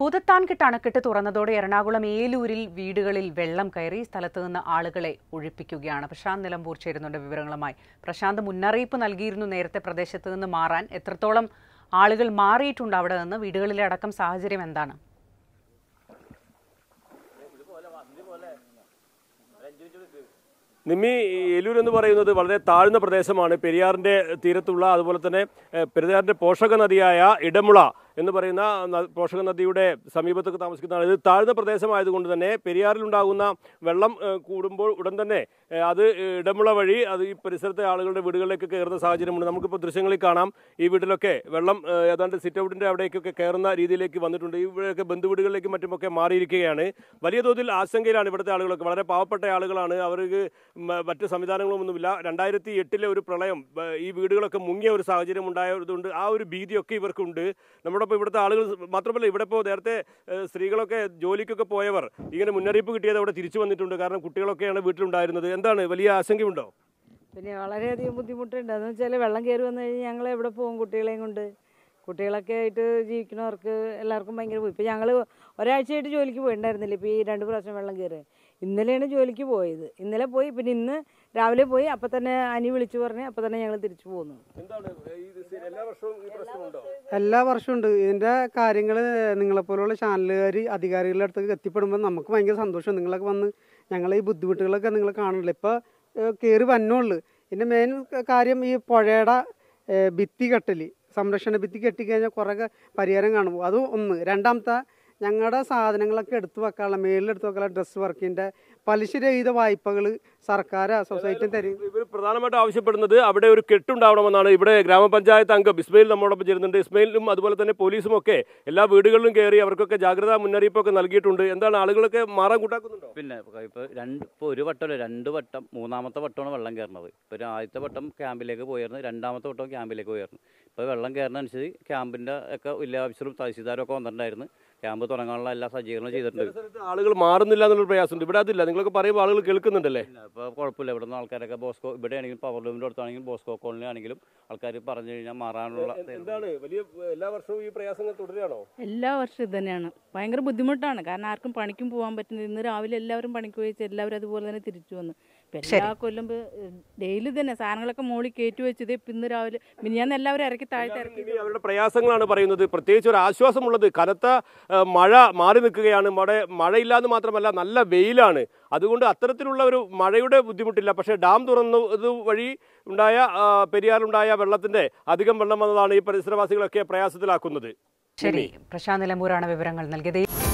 കെട്ട് അണക്കെട്ട് തുറന്നതോടെ എറണാകുളം ഏലൂരിൽ വീടുകളിൽ വെള്ളം കയറി സ്ഥലത്തു നിന്ന് ആളുകളെ ഒഴിപ്പിക്കുകയാണ് പ്രശാന്ത് നിലമ്പൂർ ചേരുന്നുണ്ട് വിവരങ്ങളുമായി പ്രശാന്ത് മുന്നറിയിപ്പ് നൽകിയിരുന്നു നേരത്തെ പ്രദേശത്ത് നിന്ന് മാറാൻ എത്രത്തോളം ആളുകൾ മാറിയിട്ടുണ്ട് അവിടെ നിന്ന് വീടുകളിലെ അടക്കം സാഹചര്യം എന്താണ് നിമ്മി ഏലൂർ എന്ന് പറയുന്നത് വളരെ താഴ്ന്ന പ്രദേശമാണ് പെരിയാറിന്റെ തീരത്തുള്ള അതുപോലെ തന്നെ പെരിയാറിന്റെ പോഷക നദിയായ ഇടമുള എന്ന് പറയുന്ന പോഷക നദിയുടെ സമീപത്തൊക്കെ താമസിക്കുന്നതാണ് ഇത് താഴ്ന്ന പ്രദേശമായതുകൊണ്ട് തന്നെ പെരിയാറിലുണ്ടാകുന്ന വെള്ളം കൂടുമ്പോൾ ഉടൻ തന്നെ അത് ഇടമുള വഴി അത് ഈ പരിസരത്തെ ആളുകളുടെ വീടുകളിലേക്ക് കയറുന്ന സാഹചര്യമുണ്ട് നമുക്കിപ്പോൾ ദൃശ്യങ്ങളിൽ കാണാം ഈ വീട്ടിലൊക്കെ വെള്ളം ഏതാണ്ട് സിറ്റൗട്ടിൻ്റെ അവിടേക്കൊക്കെ കയറുന്ന രീതിയിലേക്ക് വന്നിട്ടുണ്ട് ഇവിടെയൊക്കെ ബന്ധുവീടുകളിലേക്കും മറ്റുമൊക്കെ മാറിയിരിക്കുകയാണ് വലിയ തോതിൽ ആശങ്കയിലാണ് ഇവിടുത്തെ ആളുകളൊക്കെ വളരെ പാവപ്പെട്ട ആളുകളാണ് അവർക്ക് മറ്റ് സംവിധാനങ്ങളൊന്നുമില്ല രണ്ടായിരത്തി എട്ടിലെ ഒരു പ്രളയം ഈ വീടുകളൊക്കെ മുങ്ങിയ ഒരു സാഹചര്യം ഉണ്ടായതുകൊണ്ട് ആ ഒരു ഭീതിയൊക്കെ ഇവർക്കുണ്ട് നമ്മുടെ അതോടൊപ്പം ഇവിടുത്തെ ആളുകൾ മാത്രമല്ല ഇവിടെ ഇപ്പോൾ നേരത്തെ സ്ത്രീകളൊക്കെ ജോലിക്കൊക്കെ പോയവർ ഇങ്ങനെ മുന്നറിയിപ്പ് കിട്ടിയത് അവിടെ തിരിച്ചു വന്നിട്ടുണ്ട് കാരണം കുട്ടികളൊക്കെയാണ് വീട്ടിലുണ്ടായിരുന്നത് എന്താണ് വലിയ ആശങ്കയുണ്ടോ പിന്നെ വളരെയധികം ബുദ്ധിമുട്ടുണ്ട് അതെന്ന് വെച്ചാൽ വെള്ളം കയറി വന്നു കഴിഞ്ഞാൽ ഞങ്ങൾ എവിടെ പോകും കുട്ടികളെയും കൊണ്ട് കുട്ടികളൊക്കെ ആയിട്ട് ജീവിക്കുന്നവർക്ക് എല്ലാവർക്കും ഭയങ്കര ഇപ്പം ഞങ്ങൾ ഒരാഴ്ചയായിട്ട് ജോലിക്ക് പോയിട്ടുണ്ടായിരുന്നില്ല ഇപ്പോൾ ഈ രണ്ട് പ്രാവശ്യം വെള്ളം കയറി ഇന്നലെയാണ് ജോലിക്ക് പോയത് ഇന്നലെ പോയി പിന്നെ ഇന്ന് രാവിലെ പോയി അപ്പൊ തന്നെ അനി വിളിച്ചു പറഞ്ഞ് അപ്പൊ തന്നെ ഞങ്ങൾ തിരിച്ചു പോന്നു എല്ലാ വർഷവും ഉണ്ട് ഇതിന്റെ കാര്യങ്ങൾ പോലുള്ള ചാനലുകാർ അധികാരികളുടെ അടുത്തേക്ക് എത്തിപ്പെടുമ്പോൾ നമുക്ക് ഭയങ്കര സന്തോഷം നിങ്ങളൊക്കെ വന്ന് ഞങ്ങളെ ഈ ബുദ്ധിമുട്ടുകളൊക്കെ നിങ്ങൾ കാണുന്നില്ല ഇപ്പൊ കയറി വന്നോളൂ ഇതിന്റെ മെയിൻ കാര്യം ഈ പുഴയുടെ ഭിത്തി കെട്ടല് സംരക്ഷണ ഭിത്തി കെട്ടിക്കഴിഞ്ഞാൽ കുറെ പരിഹാരം കാണുമ്പോൾ അത് ഒന്ന് രണ്ടാമത്തെ ഞങ്ങളുടെ സാധനങ്ങളൊക്കെ എടുത്തു വെക്കാനുള്ള മേളിലെടുത്ത് വെക്കാനുള്ള ഡ്രസ് വർക്കിൻ്റെ പലിശ രഹിത വായ്പകൾ സർക്കാർ സൊസൈറ്റി തരും ഇവർ പ്രധാനമായിട്ട് ആവശ്യപ്പെടുന്നത് അവിടെ ഒരു കെട്ടുണ്ടാവണമെന്നാണ് ഇവിടെ ഗ്രാമപഞ്ചായത്ത് അംഗം ഇസ്മയിൽ നമ്മളോടൊപ്പം ചേരുന്നുണ്ട് ഇസ്മയിലും അതുപോലെ തന്നെ പോലീസും ഒക്കെ എല്ലാ വീടുകളിലും കയറി അവർക്കൊക്കെ ജാഗ്രതാ മുന്നറിയിപ്പൊക്കെ നൽകിയിട്ടുണ്ട് എന്താണ് ആളുകളൊക്കെ മാറാൻ കൂട്ടാക്കുന്നുണ്ടോ പിന്നെ ഇപ്പോൾ രണ്ട് ഇപ്പോൾ ഒരു വട്ടമല്ല രണ്ട് വട്ടം മൂന്നാമത്തെ വട്ടമാണ് വെള്ളം കയറുന്നത് ഇപ്പോൾ ഒരു ആദ്യത്തെ വട്ടം ക്യാമ്പിലേക്ക് പോയിരുന്നു രണ്ടാമത്തെ വട്ടം ക്യാമ്പിലേക്ക് പോയിരുന്നു ഇപ്പോൾ വെള്ളം കയറുന്നതനുസരിച്ച് ക്യാമ്പിൻ്റെ ഒക്കെ വലിയ ഓഫീസറും തഹസീൽദാരും ഒക്കെ വന്നിട്ടുണ്ടായിരുന്നു ക്യാമ്പ് തുടങ്ങാനുള്ള എല്ലാ സജ്ജീകരണവും ചെയ്തിട്ടുണ്ട് ആളുകൾ മാറുന്നില്ല എന്നുള്ള പ്രയാസമുണ്ട് ഇവിടെ അതില്ല നിങ്ങളൊക്കെ പറയുമ്പോൾ ആളുകൾ കേൾക്കുന്നുണ്ടല്ലേ ഇപ്പോൾ കുഴപ്പമില്ല ഇവിടെ നിന്ന് ആൾക്കാരൊക്കെ ബോസ്കോ ഇവിടെ ആണെങ്കിലും പവർ ലൂമിൻ്റെ അടുത്താണെങ്കിലും ബോസ്കോ കോളനി ആണെങ്കിലും ആൾക്കാർ പറഞ്ഞു കഴിഞ്ഞാൽ മാറാനുള്ള എന്താണ് വലിയ എല്ലാ വർഷവും ഈ പ്രയാസങ്ങൾ തുടരുകയാണോ എല്ലാ വർഷവും ഇത് തന്നെയാണ് ഭയങ്കര ബുദ്ധിമുട്ടാണ് കാരണം ആർക്കും പണിക്കും പോകാൻ പറ്റുന്നില്ല ഇന്ന് രാവിലെ എല്ലാവരും പണിക്ക് പോയി എല്ലാവരും അതുപോലെ തന്നെ തിരിച്ചു വന്നു എല്ലാ കൊല്ലം ഡെയിലി തന്നെ സാധനങ്ങളൊക്കെ മുകളിൽ കയറ്റി വെച്ചത് ഇന്ന് രാവിലെ മിനിയാന്ന് എല്ലാവരും ഇറക്കി താഴ്ത്തി ഇറക്കി അവരുടെ പ്രയാസങ്ങളാണ് പറയുന്നത് പ്രത്യേകിച്ച് ഒരു ആശ്വാസമുള്ളത് കനത്ത മഴ മാറി നിൽക്കുകയാണ് മഴ മഴയില്ലാന്ന് മാത്രമല്ല നല്ല വെയിലാണ് അതുകൊണ്ട് അത്തരത്തിലുള്ള ഒരു മഴയുടെ ബുദ്ധിമുട്ടില്ല പക്ഷെ ഡാം തുറന്നത് വഴി ഉണ്ടായ പെരിയാറുണ്ടായ വെള്ളത്തിന്റെ അധികം വെള്ളം വന്നതാണ് ഈ പരിസരവാസികളൊക്കെ പ്രയാസത്തിലാക്കുന്നത് ശരി പ്രശാന്ത് നിലമ്പൂരാണ് വിവരങ്ങൾ നൽകിയത്